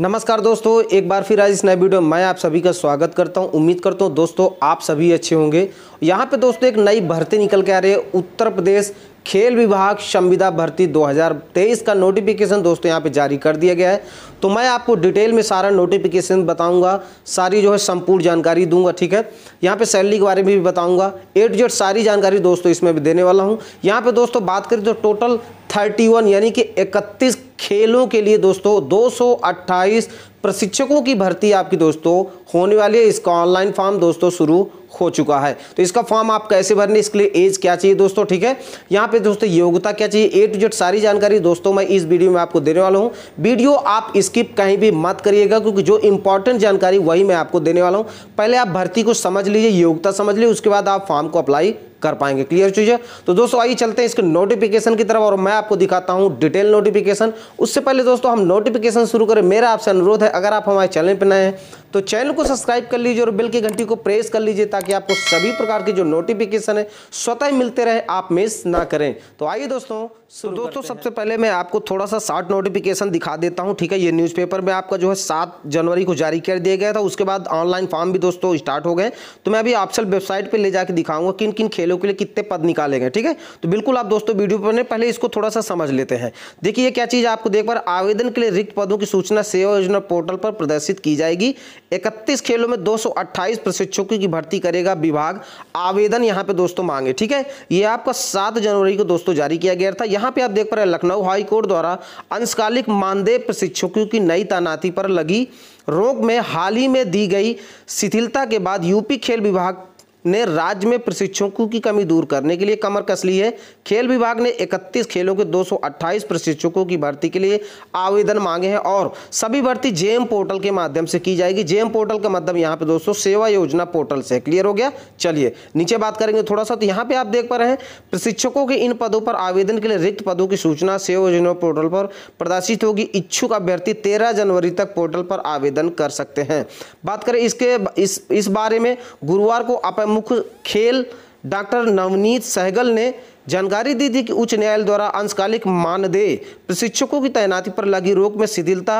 नमस्कार दोस्तों एक बार फिर आज इस नए वीडियो में मैं आप सभी का स्वागत करता हूं उम्मीद करता हूं दोस्तों आप सभी अच्छे होंगे यहां पे दोस्तों एक नई भर्ती निकल के आ रही है उत्तर प्रदेश खेल विभाग संविदा भर्ती 2023 का नोटिफिकेशन दोस्तों यहाँ पे जारी कर दिया गया है तो मैं आपको डिटेल में सारा नोटिफिकेशन बताऊंगा सारी जो है संपूर्ण जानकारी दूंगा ठीक है यहाँ पे सैलरी के बारे में भी बताऊंगा ए टू जेड सारी जानकारी दोस्तों इसमें भी देने वाला हूँ यहाँ पे दोस्तों बात करें तो टोटल 31 यानी कि 31 खेलों के लिए दोस्तों 228 प्रशिक्षकों की भर्ती आपकी दोस्तों होने वाली है इसका ऑनलाइन फॉर्म दोस्तों शुरू हो चुका है तो इसका फॉर्म आप कैसे भरने इसके लिए एज क्या चाहिए दोस्तों ठीक है यहाँ पे दोस्तों योग्यता क्या चाहिए ए टू जेड सारी जानकारी दोस्तों मैं इस वीडियो में आपको देने वाला हूँ वीडियो आप स्किप कहीं भी मत करिएगा क्योंकि जो इंपॉर्टेंट जानकारी वही मैं आपको देने वाला हूँ पहले आप भर्ती को समझ लीजिए योग्यता समझ लीजिए उसके बाद आप फॉर्म को अप्लाई कर पाएंगे क्लियर चीज़ है तो दोस्तों आइए चलते हैं इसके नोटिफिकेशन की तरफ और मैं आपको दिखाता हूं डिटेल नोटिफिकेशन उससे पहले दोस्तों हम नोटिफिकेशन शुरू करें मेरा आपसे अनुरोध है अगर आप हमारे चैनल पर नए हैं तो चैनल को सब्सक्राइब कर लीजिए और बिल की घंटी को प्रेस कर लीजिए ताकि आपको सभी प्रकार की जो नोटिफिकेशन है स्वतः मिलते रहे आप मिस ना करें तो आइए दोस्तों तो दोस्तों सबसे पहले मैं आपको थोड़ा सा शार्ट नोटिफिकेशन दिखा देता हूं ठीक है ये न्यूज़पेपर में आपका जो है सात जनवरी को जारी कर दिया गया था उसके बाद ऑनलाइन फॉर्म भी दोस्तों स्टार्ट हो गए तो मैं अभी ऑप्शन वेबसाइट पे ले जाके दिखाऊंगा किन किन खेलों के लिए कितने पद निकाले गए ठीक है तो बिल्कुल आप दोस्तों वीडियो पर पहले इसको थोड़ा सा समझ लेते हैं देखिए क्या चीज़ आपको देख पर आवेदन के लिए रिक्त पदों की सूचना सेवा योजना पोर्टल पर प्रदर्शित की जाएगी इकतीस खेलों में 228 प्रशिक्षकों की भर्ती करेगा विभाग आवेदन यहां पे दोस्तों मांगे ठीक है ये आपका 7 जनवरी को दोस्तों जारी किया गया था यहां पे आप देख पा रहे हैं लखनऊ हाई कोर्ट द्वारा अंशकालिक मानदेय प्रशिक्षकों की नई तैनाती पर लगी रोक में हाल ही में दी गई शिथिलता के बाद यूपी खेल विभाग ने राज्य में प्रशिक्षकों की कमी दूर करने के लिए कमर कस ली है खेल विभाग ने 31 खेलों के 228 प्रशिक्षकों की भर्ती के लिए आवेदन मांगे हैं और सभी भर्ती जेएम पोर्टल के माध्यम से की जाएगी जेएम पोर्टल का मतलब यहाँ पे दोस्तों सेवा योजना पोर्टल से क्लियर हो गया चलिए नीचे बात करेंगे थोड़ा सा तो यहाँ पे आप देख पा रहे हैं प्रशिक्षकों के इन पदों पर आवेदन के लिए रिक्त पदों की सूचना सेवा योजना पोर्टल पर प्रदर्शित होगी इच्छुक अभ्यर्थी तेरह जनवरी तक पोर्टल पर आवेदन कर सकते हैं बात करें इसके इस इस बारे में गुरुवार को अपने प्रमुख खेल डॉक्टर नवनीत सहगल ने जानकारी दी थी कि उच्च न्यायालय द्वारा अंशकालिक मानदेय प्रशिक्षकों की तैनाती पर लगी रोक में शिथिलता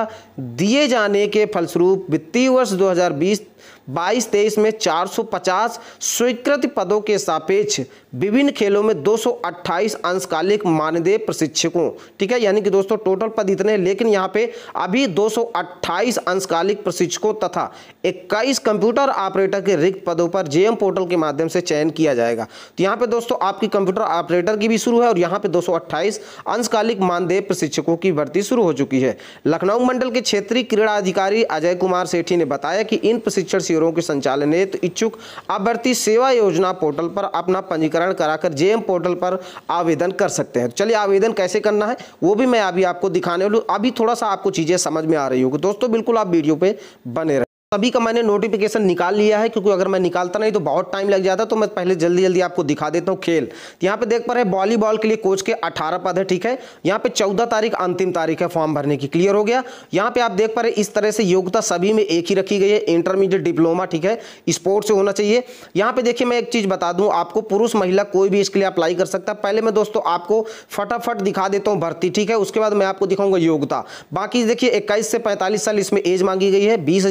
दिए जाने के फलस्वरूप वित्तीय वर्ष 2020 22 23 में 450 स्वीकृत पदों के सापेक्ष विभिन्न खेलों में 228 अंशकालिक मानदेय प्रशिक्षकों ठीक है यानी कि दोस्तों टोटल पद इतने हैं लेकिन यहाँ पे अभी 228 अंशकालिक प्रशिक्षकों तथा 21 कंप्यूटर ऑपरेटर के रिक्त पदों पर जेएम पोर्टल के माध्यम से चयन किया जाएगा तो यहाँ पे दोस्तों आपकी कंप्यूटर ऑपरेटर की भी शुरू है और यहाँ पे दो अंशकालिक मानदेय प्रशिक्षकों की भर्ती शुरू हो चुकी है लखनऊ मंडल के क्षेत्रीय क्रीड़ा अधिकारी अजय कुमार सेठी ने बताया कि इन प्रशिक्षण शिविरों के संचालन हेतु इच्छुक अभ्यर्थी सेवा योजना पोर्टल पर अपना पंजीकरण पंजीकरण कराकर एम पोर्टल पर आवेदन कर सकते हैं चलिए आवेदन कैसे करना है वो भी मैं अभी आपको दिखाने वालू अभी थोड़ा सा आपको चीज़ें समझ में आ रही होगी दोस्तों बिल्कुल आप वीडियो पर बने रहें सभी का मैंने नोटिफिकेशन निकाल लिया है क्योंकि अगर मैं निकालता नहीं तो बहुत टाइम लग जाता तो मैं पहले जल्दी जल्दी आपको दिखा देता हूँ खेल यहाँ पे देख पा रहे हैं वॉलीबॉल के लिए कोच के 18 पद है ठीक है यहाँ पे 14 तारीख अंतिम तारीख है फॉर्म भरने की क्लियर हो गया यहाँ पे आप देख पा रहे इस तरह से योग्यता सभी में एक ही रखी गई है इंटरमीडिएट डिप्लोमा ठीक है स्पोर्ट से होना चाहिए यहाँ पे देखिए मैं एक चीज़ बता दूँ आपको पुरुष महिला कोई भी इसके लिए अप्लाई कर सकता है पहले मैं दोस्तों आपको फटाफट दिखा देता हूँ भर्ती ठीक है उसके बाद मैं आपको दिखाऊंगा योग्यता बाकी देखिए इक्कीस से पैंतालीस साल इसमें एज मांगी गई है बीस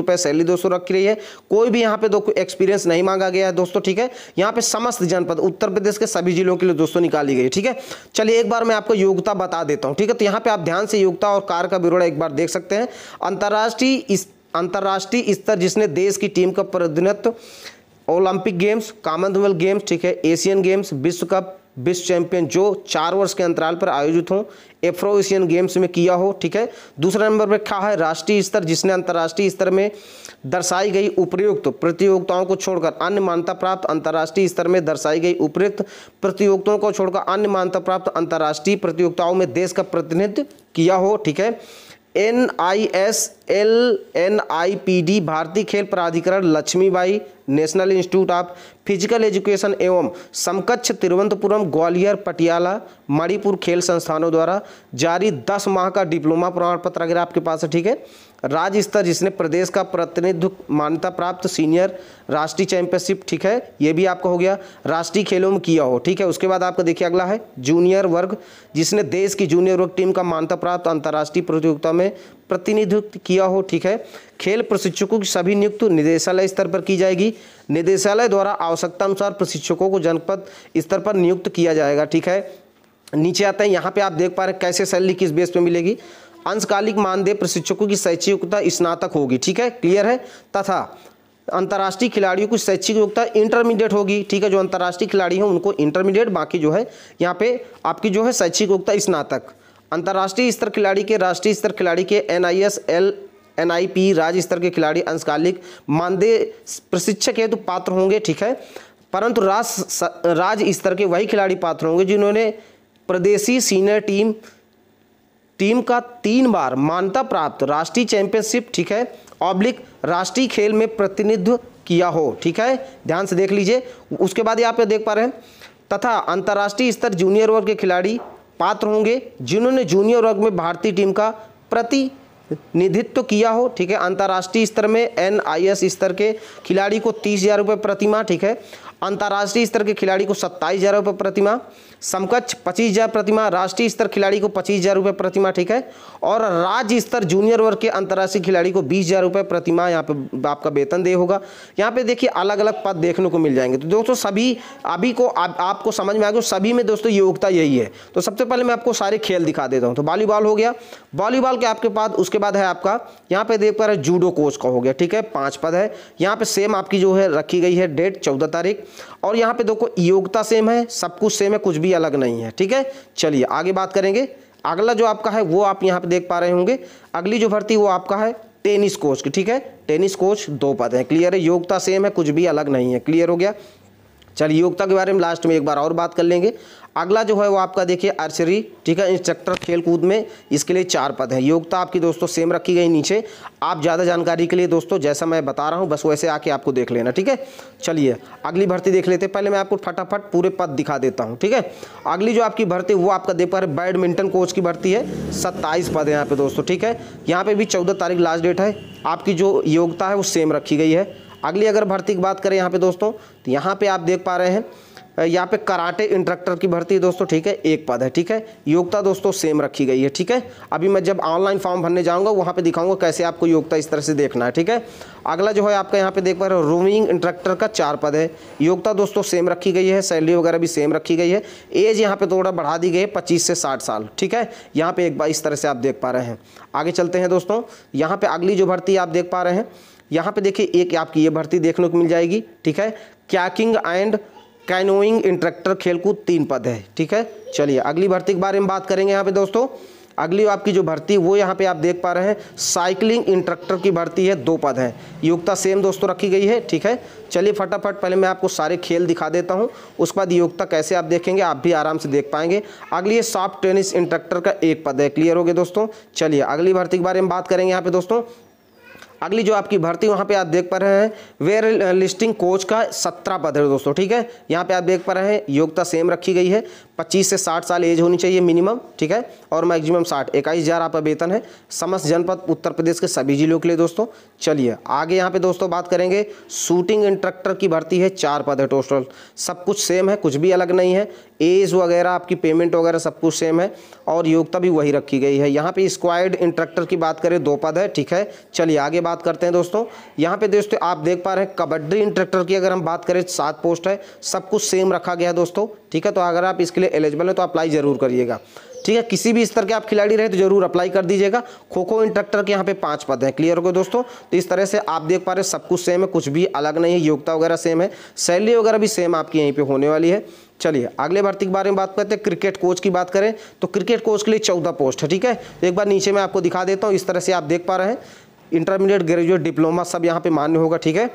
रुपए सैलरी दोस्तों रखी रही है कोई भी यहाँ पे दोस्तों एक्सपीरियंस नहीं मांगा गया है दोस्तों ठीक है यहाँ पे समस्त जनपद उत्तर प्रदेश के सभी जिलों के लिए दोस्तों निकाली गई ठीक है चलिए एक बार मैं आपको योग्यता बता देता हूँ ठीक है तो यहाँ पे आप ध्यान से योग्यता और कार का विवरण एक बार देख सकते हैं अंतर्राष्ट्रीय अंतर्राष्ट्रीय स्तर जिसने देश की टीम का प्रतिनिधित्व ओलंपिक गेम्स कॉमनवेल्थ गेम्स ठीक है एशियन गेम्स विश्व कप विश्व चैंपियन जो चार वर्ष के अंतराल पर आयोजित हों एफ्रो एशियन गेम्स में किया हो ठीक है दूसरा नंबर पर क्या है राष्ट्रीय स्तर जिसने अंतर्राष्ट्रीय स्तर में दर्शाई गई उपयुक्त प्रतियोगिताओं को छोड़कर अन्य मान्यता प्राप्त अंतर्राष्ट्रीय स्तर में दर्शाई गई उपयुक्त प्रतियोगिताओं को छोड़कर अन्य मान्यता प्राप्त अंतर्राष्ट्रीय प्रतियोगिताओं में देश का प्रतिनिधित्व किया हो ठीक है N I S L N I P D भारतीय खेल प्राधिकरण Lakshmibai national institute of physical education एवं समकक्ष तिरुवनंतपुरम ग्वालियर पटियाला मणिपुर खेल संस्थानों द्वारा जारी दस माह का डिप्लोमा प्रमाण पत्र अगर आपके पास है ठीक है राज्य स्तर जिसने प्रदेश का प्रतिनिधित्व मान्यता प्राप्त सीनियर राष्ट्रीय चैंपियनशिप ठीक है ये भी आपका हो गया राष्ट्रीय खेलों में किया हो ठीक है उसके बाद आपका देखिए अगला है जूनियर वर्ग जिसने देश की जूनियर वर्ग टीम का मान्यता प्राप्त अंतर्राष्ट्रीय प्रतियोगिता में प्रतिनिधित्व किया हो ठीक है खेल प्रशिक्षकों की सभी नियुक्त निदेशालय स्तर पर की जाएगी निदेशालय द्वारा आवश्यकता अनुसार प्रशिक्षकों को जनपद स्तर पर नियुक्त किया जाएगा ठीक है नीचे आता है यहाँ पे आप देख पा रहे हैं कैसे सैलरी किस बेस पे मिलेगी अंशकालिक मानदेय प्रशिक्षकों की शैक्षिक योग्यता स्नातक होगी ठीक है क्लियर है तथा अंतर्राष्ट्रीय खिलाड़ियों की शैक्षिक योग्यता इंटरमीडिएट होगी ठीक है जो अंतर्राष्ट्रीय खिलाड़ी हैं उनको इंटरमीडिएट बाकी जो है यहाँ पे आपकी जो है शैक्षिक योग्यता स्नातक अंतर्राष्ट्रीय स्तर खिलाड़ी के राष्ट्रीय स्तर खिलाड़ी के N I S L N I P राज्य स्तर के खिलाड़ी अंशकालिक मानदेय प्रशिक्षक हेतु तो पात्र होंगे ठीक है परंतु राज राज्य स्तर के वही खिलाड़ी पात्र होंगे जिन्होंने प्रदेशी सीनियर टीम टीम का तीन बार मान्यता प्राप्त राष्ट्रीय चैंपियनशिप ठीक है ऑब्लिक राष्ट्रीय खेल में प्रतिनिधित्व किया हो ठीक है ध्यान से देख लीजिए उसके बाद यहाँ पे देख पा रहे हैं तथा अंतर्राष्ट्रीय स्तर जूनियर वर्ग के खिलाड़ी पात्र होंगे जिन्होंने जूनियर वर्ग में भारतीय टीम का प्रति निधित्व किया हो ठीक है अंतर्राष्ट्रीय स्तर में एन आई एस स्तर के खिलाड़ी को तीस हज़ार रुपये प्रतिमा ठीक है अंतर्राष्ट्रीय स्तर के खिलाड़ी को सत्ताईस हज़ार रुपये प्रतिमा समकक्ष पच्चीस हज़ार प्रतिमा राष्ट्रीय स्तर खिलाड़ी को पच्चीस हज़ार रुपये प्रतिमा ठीक है और राज्य स्तर जूनियर वर्ग के अंतर्राष्ट्रीय खिलाड़ी को बीस हज़ार रुपये प्रतिमा यहाँ पे आपका वेतन दे होगा यहाँ पे देखिए अलग अलग पद देखने को मिल जाएंगे तो दोस्तों सभी अभी को आप, आपको समझ में आएगा सभी में दोस्तों योग्यता यही है तो सबसे पहले मैं आपको सारे खेल दिखा देता हूँ तो वॉलीबॉल हो गया वॉलीबॉल के आपके पास उसके बाद है आपका यहाँ पे देख पा रहे जूडो कोच का हो गया ठीक है पाँच पद है यहाँ पर सेम आपकी जो है रखी गई है डेट चौदह तारीख और यहाँ पे देखो योग्यता सेम है सब कुछ सेम है कुछ भी अलग नहीं है ठीक है चलिए आगे बात करेंगे अगला जो आपका है वो आप यहाँ पे देख पा रहे होंगे अगली जो भर्ती वो आपका है टेनिस कोच की ठीक है टेनिस कोच दो पद हैं क्लियर है योग्यता सेम है कुछ भी अलग नहीं है क्लियर हो गया चलिए योग्यता के बारे में लास्ट में एक बार और बात कर लेंगे अगला जो है वो आपका देखिए आर्चरी ठीक है इंस्ट्रक्टर खेल कूद में इसके लिए चार पद हैं योग्यता आपकी दोस्तों सेम रखी गई नीचे आप ज़्यादा जानकारी के लिए दोस्तों जैसा मैं बता रहा हूँ बस वैसे आके आपको देख लेना ठीक है चलिए अगली भर्ती देख लेते हैं पहले मैं आपको फटाफट पूरे पद दिखा देता हूँ ठीक है अगली जो आपकी भर्ती वो आपका देख पा रहे बैडमिंटन कोच की भर्ती है सत्ताईस पद है यहाँ पे दोस्तों ठीक है यहाँ पे भी चौदह तारीख लास्ट डेट है आपकी जो योग्यता है वो सेम रखी गई है अगली अगर भर्ती की बात करें यहाँ पे दोस्तों तो यहाँ पे आप देख पा रहे हैं यहाँ पे कराटे इंट्रक्टर की भर्ती है दोस्तों ठीक है एक पद है ठीक है योग्यता दोस्तों सेम रखी गई है ठीक है अभी मैं जब ऑनलाइन फॉर्म भरने जाऊँगा वहाँ पर दिखाऊंगा कैसे आपको योग्यता इस तरह से देखना है ठीक है अगला जो है आपका यहाँ पे देख पा रहे हो रूमिंग इंट्रक्टर का चार पद है योग्यता दोस्तों सेम रखी गई है सैलरी वगैरह भी सेम रखी गई है एज यहाँ पर थोड़ा बढ़ा दी गई है पच्चीस से साठ साल ठीक है यहाँ पे एक बार इस तरह से आप देख पा रहे हैं आगे चलते हैं दोस्तों यहाँ पे अगली जो भर्ती आप देख पा रहे हैं यहाँ पे देखिए एक आपकी ये भर्ती देखने को मिल जाएगी ठीक है कैकिंग एंड कैनोइंग इंट्रैक्टर खेलकूद तीन पद है ठीक है चलिए अगली भर्ती के बारे में बात करेंगे यहाँ पे दोस्तों अगली आपकी जो भर्ती वो यहाँ पे आप देख पा रहे हैं साइकिलिंग इंट्रक्टर की भर्ती है दो पद हैं योग्यता सेम दोस्तों रखी गई है ठीक है चलिए फटाफट पहले मैं आपको सारे खेल दिखा देता हूँ उसके बाद योग्यता कैसे आप देखेंगे आप भी आराम से देख पाएंगे अगली है सॉफ्ट टेनिस इंट्रैक्टर का एक पद है क्लियर हो गया दोस्तों चलिए अगली भर्ती के बारे में बात करेंगे यहाँ पे दोस्तों अगली जो आपकी भर्ती वहाँ पे आप देख पा रहे हैं वेयर लिस्टिंग कोच का सत्रह पद है दोस्तों ठीक है यहाँ पे आप देख पा रहे हैं योग्यता सेम रखी गई है पच्चीस से साठ साल एज होनी चाहिए मिनिमम ठीक है और मैक्सिमम साठ इक्कीस हज़ार आपका वेतन है समस्त जनपद उत्तर प्रदेश के सभी जिलों के लिए दोस्तों चलिए आगे यहाँ पे दोस्तों बात करेंगे शूटिंग इंस्ट्रक्टर की भर्ती है चार पद है टोस्टल सब कुछ सेम है कुछ भी अलग नहीं है एज वगैरह आपकी पेमेंट वगैरह सब कुछ सेम है और योग्यता भी वही रखी गई है यहाँ पे स्क्वाइड इंस्ट्रक्टर की बात करें दो पद है ठीक है चलिए आगे बात करते हैं दोस्तों यहाँ पे दोस्तों आप देख पा रहे हैं कबड्डी इंस्ट्रक्टर की अगर हम बात करें सात पोस्ट है सब कुछ सेम रखा गया है दोस्तों ठीक है तो अगर आप इसके लिए एलिजिबल है तो अप्लाई ज़रूर करिएगा ठीक है किसी भी स्तर के आप खिलाड़ी रहे तो जरूर अप्लाई कर दीजिएगा खो खो इंस्ट्रक्टर के यहाँ पे पांच पद हैं क्लियर हो गए दोस्तों तो इस तरह से आप देख पा रहे सब कुछ सेम है कुछ भी अलग नहीं है योग्यता वगैरह सेम है सैलरी वगैरह भी सेम आपकी यहीं पे होने वाली है चलिए अगले भर्ती के बारे में बात करते हैं क्रिकेट कोच की बात करें तो क्रिकेट कोच के लिए चौदह पोस्ट है ठीक है तो एक बार नीचे मैं आपको दिखा देता हूँ इस तरह से आप देख पा रहे हैं इंटरमीडिएट ग्रेजुएट डिप्लोमा सब यहाँ पर मान्य होगा ठीक है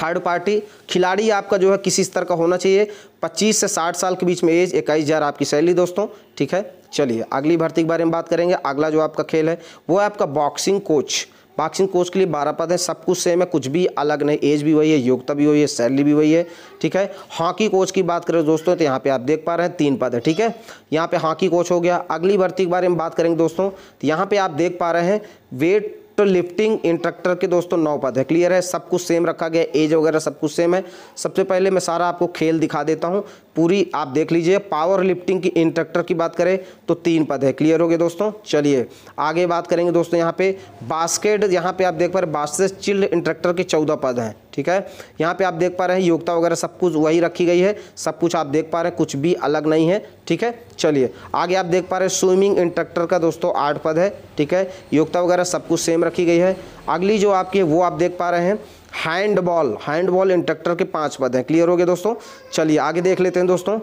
थर्ड पार्टी खिलाड़ी आपका जो है किसी स्तर का होना चाहिए 25 से 60 साल के बीच में एज इक्कीस हज़ार आपकी सैलरी दोस्तों ठीक है चलिए अगली भर्ती के बारे में बात करेंगे अगला जो आपका खेल है वो है आपका बॉक्सिंग कोच बॉक्सिंग कोच के लिए बारह पद है सब कुछ सेम है कुछ भी अलग नहीं एज भी वही है योग्यता भी वही है सैलरी भी वही है ठीक है हॉकी कोच की बात करें दोस्तों तो यहाँ पे आप देख पा रहे हैं तीन पद है ठीक है यहाँ पे हॉकी कोच हो गया अगली भर्ती के बारे में बात करेंगे दोस्तों तो यहाँ पे आप देख पा रहे हैं वेट दोस्तों लिफ्टिंग इंट्रक्टर के दोस्तों नौ पद है क्लियर है सब कुछ सेम रखा गया एज वगैरह सब कुछ सेम है सबसे पहले मैं सारा आपको खेल दिखा देता हूँ पूरी आप देख लीजिए पावर लिफ्टिंग की इंट्रक्टर की बात करें तो तीन पद है क्लियर हो गए दोस्तों चलिए आगे बात करेंगे दोस्तों यहाँ पे बास्केट यहाँ पे आप देख पा रहे बास्केट चिल्ड इंट्रक्टर के चौदह पद हैं ठीक है यहाँ पे आप देख पा रहे हैं योग्यता वगैरह सब कुछ वही रखी गई है सब कुछ आप देख पा रहे हैं कुछ भी अलग नहीं है ठीक है चलिए आगे आप देख पा रहे हैं स्विमिंग इंस्ट्रक्टर का दोस्तों आठ पद है ठीक है योग्यता वगैरह सब कुछ सेम रखी गई है अगली जो आपकी है वो आप देख पा रहे हैं हैंडबॉल हैंडबॉल इंस्ट्रक्टर के पाँच पद हैं क्लियर हो गए दोस्तों चलिए आगे देख लेते हैं दोस्तों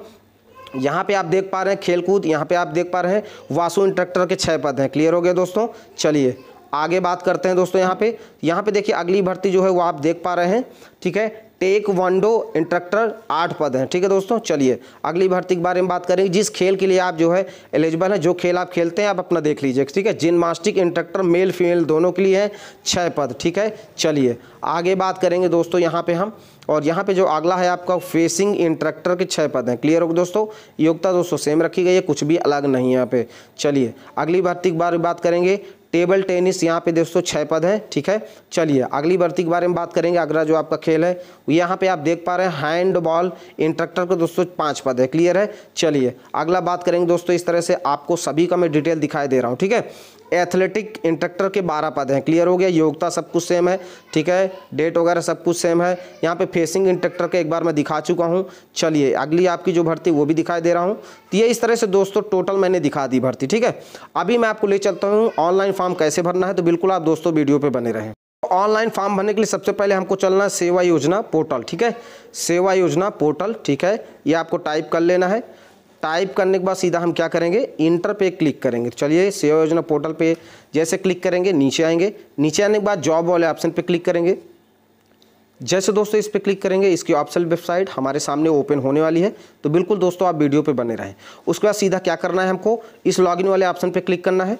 यहाँ पे आप देख पा रहे हैं खेलकूद यहाँ पे आप देख पा रहे हैं वासु इंस्ट्रक्टर के छः पद हैं क्लियर हो गए दोस्तों चलिए आगे बात करते हैं दोस्तों यहाँ पे यहाँ पे देखिए अगली भर्ती जो है वो आप देख पा रहे हैं ठीक है टेक वनडो इंस्ट्रक्टर आठ पद हैं ठीक है दोस्तों चलिए अगली भर्ती के बारे में बात करेंगे जिस खेल के लिए आप जो है एलिजिबल हैं जो खेल आप खेलते हैं आप अपना देख लीजिए ठीक है जिमनास्टिक इंस्ट्रक्टर मेल फीमेल दोनों के लिए हैं छः पद ठीक है चलिए आगे बात करेंगे दोस्तों यहाँ पे हम और यहाँ पे जो अगला है आपका फेसिंग इंस्ट्रक्टर के छः पद हैं क्लियर हो दोस्तों योग्यता दोस्तों सेम रखी गई है कुछ भी अलग नहीं है यहाँ पे चलिए अगली भर्ती के बारे में बात करेंगे टेबल टेनिस यहाँ पे दोस्तों छः पद हैं ठीक है चलिए अगली भर्ती के बारे में बात करेंगे अगला जो आपका खेल है यहाँ पे आप देख पा रहे हैं हैंड बॉल इंस्ट्रक्टर दोस्तों पाँच पद है क्लियर है चलिए अगला बात करेंगे दोस्तों इस तरह से आपको सभी का मैं डिटेल दिखाई दे रहा हूँ ठीक है एथलेटिक इंस्ट्रक्टर के बारह पद हैं क्लियर हो गया योग्यता सब कुछ सेम है ठीक है डेट वगैरह सब कुछ सेम है यहाँ पे फेसिंग इंस्ट्रक्टर के एक बार मैं दिखा चुका हूँ चलिए अगली आपकी जो भर्ती वो भी दिखाई दे रहा हूँ तो ये इस तरह से दोस्तों टोटल मैंने दिखा दी भर्ती ठीक है अभी मैं आपको ले चलता हूँ ऑनलाइन फॉर्म कैसे भरना है तो बिल्कुल आप दोस्तों वीडियो पर बने रहें ऑनलाइन फॉर्म भरने के लिए सबसे पहले हमको चलना है सेवा योजना पोर्टल ठीक है सेवा योजना पोर्टल ठीक है ये आपको टाइप कर लेना है टाइप करने के बाद सीधा हम क्या करेंगे इंटर पे क्लिक करेंगे चलिए सेवा योजना पोर्टल पे जैसे क्लिक करेंगे नीचे आएंगे नीचे आने के बाद जॉब वाले ऑप्शन पे क्लिक करेंगे जैसे दोस्तों इस पर क्लिक करेंगे इसकी ऑप्शन वेबसाइट हमारे सामने ओपन होने वाली है तो बिल्कुल दोस्तों आप वीडियो पे बने रहें उसके बाद सीधा क्या करना है हमको इस लॉगिन वाले ऑप्शन पे क्लिक करना है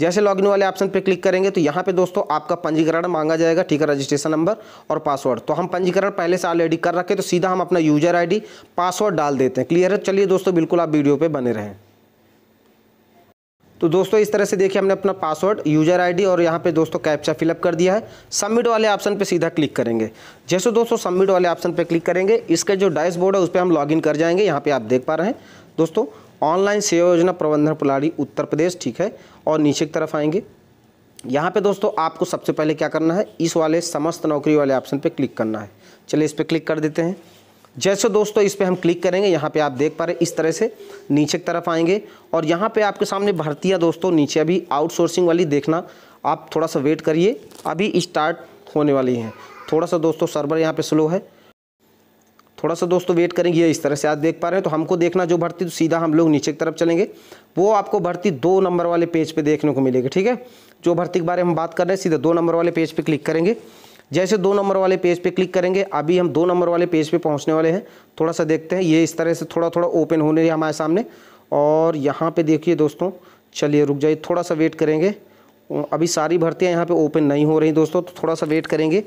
जैसे लॉगिन वाले ऑप्शन पे क्लिक करेंगे तो यहाँ पे दोस्तों आपका पंजीकरण मांगा जाएगा ठीक है रजिस्ट्रेशन नंबर और पासवर्ड तो हम पंजीकरण पहले से ऑलरेडी कर रखे तो सीधा हम अपना यूजर आईडी पासवर्ड डाल देते हैं क्लियर है चलिए दोस्तों बिल्कुल आप वीडियो पर बने रहें तो दोस्तों इस तरह से देखिए हमने अपना पासवर्ड यूजर आईडी और यहाँ पे दोस्तों कैप्चा फिलअप कर दिया है सबमिट वाले ऑप्शन पे सीधा क्लिक करेंगे जैसे दोस्तों सबमिट वाले ऑप्शन पे क्लिक करेंगे इसका जो डैशबोर्ड है उस पर हम लॉगिन कर जाएंगे यहाँ पे आप देख पा रहे हैं दोस्तों ऑनलाइन सेवा योजना प्रबंधन प्रणाली उत्तर प्रदेश ठीक है और नीचे की तरफ आएंगे यहाँ पे दोस्तों आपको सबसे पहले क्या करना है इस वाले समस्त नौकरी वाले ऑप्शन पे क्लिक करना है चलिए इस पर क्लिक कर देते हैं जैसे दोस्तों इस पर हम क्लिक करेंगे यहाँ पे आप देख पा रहे इस तरह से नीचे की तरफ आएंगे और यहाँ पे आपके सामने भर्तियाँ दोस्तों नीचे अभी आउटसोर्सिंग वाली देखना आप थोड़ा सा वेट करिए अभी स्टार्ट होने वाली हैं थोड़ा सा दोस्तों सर्वर यहाँ पर स्लो है थोड़ा सा दोस्तों वेट करेंगे ये इस तरह से आज देख पा रहे हैं तो हमको देखना जो भर्ती तो सीधा हम लोग नीचे की तरफ चलेंगे वो आपको भर्ती दो नंबर वाले पेज पे देखने को मिलेगी ठीक है जो भर्ती के बारे में हम बात कर रहे हैं सीधा दो नंबर वाले पेज पे क्लिक करेंगे जैसे दो नंबर वाले पेज पे क्लिक करेंगे अभी हम दो नंबर वाले पेज पर पहुँचने वाले हैं थोड़ा सा देखते हैं ये इस तरह से थोड़ा थोड़ा ओपन होने रही हमारे सामने और यहाँ पर देखिए दोस्तों चलिए रुक जाइए थोड़ा सा वेट करेंगे अभी सारी भर्तियाँ यहाँ पर ओपन नहीं हो रही दोस्तों तो थोड़ा सा वेट करेंगे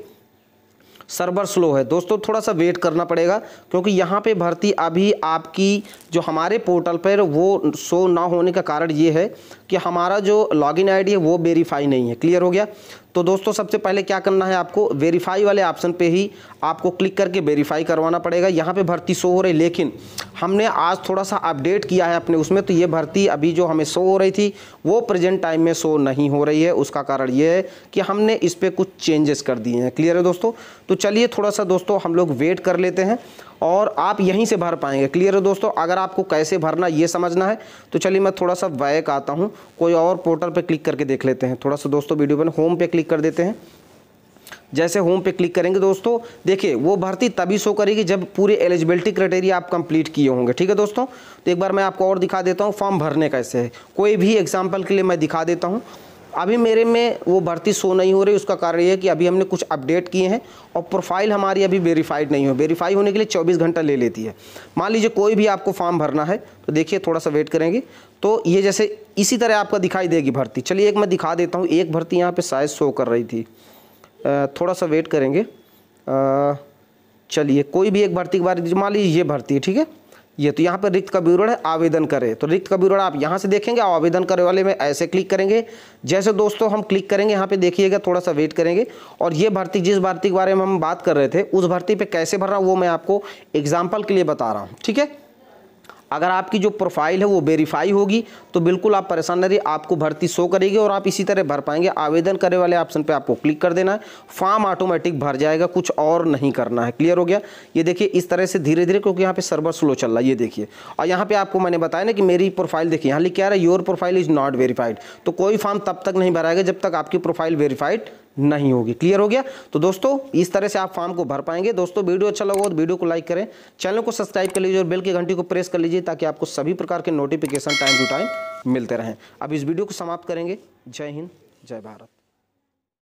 सर्वर स्लो है दोस्तों थोड़ा सा वेट करना पड़ेगा क्योंकि यहाँ पे भर्ती अभी आपकी जो हमारे पोर्टल पर वो शो ना होने का कारण ये है कि हमारा जो लॉगिन आईडी है वो वेरीफाई नहीं है क्लियर हो गया तो दोस्तों सबसे पहले क्या करना है आपको वेरीफाई वाले ऑप्शन पे ही आपको क्लिक करके वेरीफाई करवाना पड़ेगा यहाँ पे भर्ती शो हो रही लेकिन हमने आज थोड़ा सा अपडेट किया है अपने उसमें तो ये भर्ती अभी जो हमें शो हो रही थी वो प्रेजेंट टाइम में शो नहीं हो रही है उसका कारण ये है कि हमने इस पर कुछ चेंजेस कर दिए हैं क्लियर है दोस्तों तो चलिए थोड़ा सा दोस्तों हम लोग वेट कर लेते हैं और आप यहीं से भर पाएंगे क्लियर है दोस्तों अगर आपको कैसे भरना ये समझना है तो चलिए मैं थोड़ा सा वैक आता हूँ कोई और पोर्टल पर क्लिक करके देख लेते हैं थोड़ा सा दोस्तों वीडियो पर होम पे क्लिक कर देते हैं जैसे होम पे क्लिक करेंगे दोस्तों देखिए वो भर्ती तभी शो करेगी जब पूरे एलिजिबिलिटी क्राइटेरिया आप कंप्लीट किए होंगे ठीक है दोस्तों तो एक बार मैं आपको और दिखा देता हूँ फॉर्म भरने कैसे है कोई भी एग्जाम्पल के लिए मैं दिखा देता हूँ अभी मेरे में वो भर्ती शो नहीं हो रही उसका कारण ये है कि अभी हमने कुछ अपडेट किए हैं और प्रोफाइल हमारी अभी वेरीफाइड नहीं हो वेरीफाई होने के लिए 24 घंटा ले लेती है मान लीजिए कोई भी आपको फॉर्म भरना है तो देखिए थोड़ा सा वेट करेंगे तो ये जैसे इसी तरह आपका दिखाई देगी भर्ती चलिए एक मैं दिखा देता हूँ एक भर्ती यहाँ पर शायद शो कर रही थी थोड़ा सा वेट करेंगे चलिए कोई भी एक भर्ती के बारे में मान लीजिए ये भर्ती है ठीक है ये तो यहाँ पर रिक्त का विवरण है आवेदन करें तो रिक्त का विवरण आप यहाँ से देखेंगे और आवेदन करने वाले में ऐसे क्लिक करेंगे जैसे दोस्तों हम क्लिक करेंगे यहाँ पे देखिएगा थोड़ा सा वेट करेंगे और ये भर्ती जिस भर्ती के बारे में हम बात कर रहे थे उस भर्ती पे कैसे भर रहा हूँ वो मैं आपको एग्जाम्पल के लिए बता रहा हूँ ठीक है अगर आपकी जो प्रोफाइल है वो वेरीफाई होगी तो बिल्कुल आप परेशान नहीं रहिए आपको भर्ती शो करेगी और आप इसी तरह भर पाएंगे आवेदन करे वाले ऑप्शन पे आपको क्लिक कर देना है फॉर्म ऑटोमेटिक भर जाएगा कुछ और नहीं करना है क्लियर हो गया ये देखिए इस तरह से धीरे धीरे क्योंकि यहाँ पे सर्वर स्लो चल रहा है ये देखिए और यहाँ पे आपको मैंने बताया ना कि मेरी प्रोफाइल देखिए यहाँ लिख क्या है your profile is not verified तो कोई फॉर्म तब तक नहीं भराएगा जब तक आपकी प्रोफाइल वेरीफाइड नहीं होगी क्लियर हो गया तो दोस्तों इस तरह से आप फॉर्म को भर पाएंगे दोस्तों वीडियो अच्छा लगा हो तो वीडियो को लाइक करें चैनल को सब्सक्राइब कर लीजिए और बेल की घंटी को प्रेस कर लीजिए ताकि आपको सभी प्रकार के नोटिफिकेशन टाइम टू टाइम मिलते रहें अब इस वीडियो को समाप्त करेंगे जय हिंद जय भारत